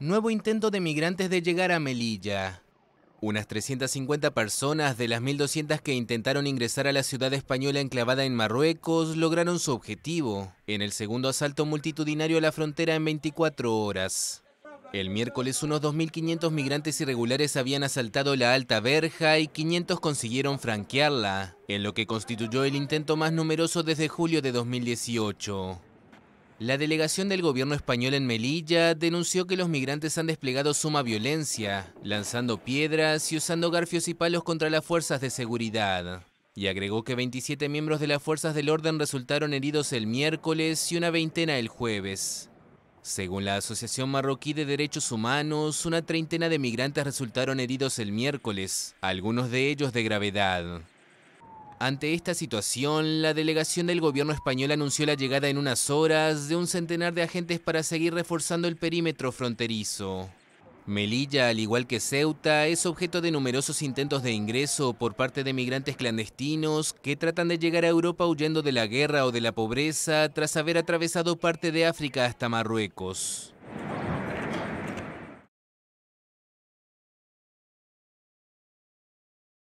nuevo intento de migrantes de llegar a Melilla. Unas 350 personas de las 1.200 que intentaron ingresar a la ciudad española enclavada en Marruecos lograron su objetivo, en el segundo asalto multitudinario a la frontera en 24 horas. El miércoles unos 2.500 migrantes irregulares habían asaltado la alta verja y 500 consiguieron franquearla, en lo que constituyó el intento más numeroso desde julio de 2018. La delegación del gobierno español en Melilla denunció que los migrantes han desplegado suma violencia, lanzando piedras y usando garfios y palos contra las fuerzas de seguridad. Y agregó que 27 miembros de las fuerzas del orden resultaron heridos el miércoles y una veintena el jueves. Según la Asociación Marroquí de Derechos Humanos, una treintena de migrantes resultaron heridos el miércoles, algunos de ellos de gravedad. Ante esta situación, la delegación del gobierno español anunció la llegada en unas horas de un centenar de agentes para seguir reforzando el perímetro fronterizo. Melilla, al igual que Ceuta, es objeto de numerosos intentos de ingreso por parte de migrantes clandestinos que tratan de llegar a Europa huyendo de la guerra o de la pobreza tras haber atravesado parte de África hasta Marruecos.